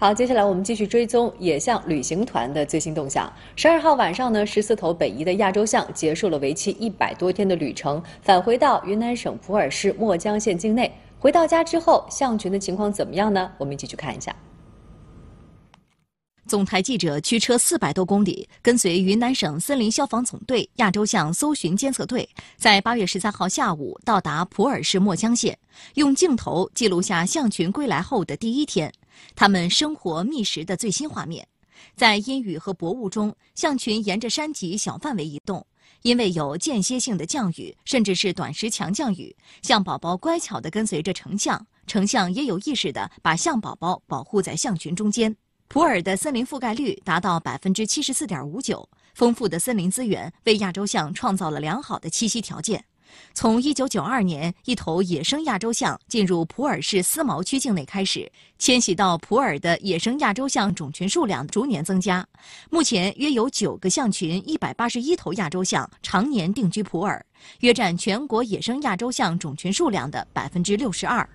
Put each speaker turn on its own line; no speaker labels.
好，接下来我们继续追踪野象旅行团的最新动向。十二号晚上呢，十四头北移的亚洲象结束了为期一百多天的旅程，返回到云南省普洱市墨江县境内。回到家之后，象群的情况怎么样呢？我们一起去看一下。
总台记者驱车四百多公里，跟随云南省森林消防总队亚洲象搜寻监测队，在八月十三号下午到达普洱市墨江县，用镜头记录下象群归来后的第一天。他们生活觅食的最新画面，在阴雨和薄雾中，象群沿着山脊小范围移动。因为有间歇性的降雨，甚至是短时强降雨，象宝宝乖巧地跟随着成象，成象也有意识地把象宝宝保护在象群中间。普洱的森林覆盖率达到百分之七十四点五九，丰富的森林资源为亚洲象创造了良好的栖息条件。从1992年一头野生亚洲象进入普洱市思茅区境内开始迁徙到普洱的野生亚洲象种群数量逐年增加，目前约有9个象群181头亚洲象常年定居普洱，约占全国野生亚洲象种群数量的62%。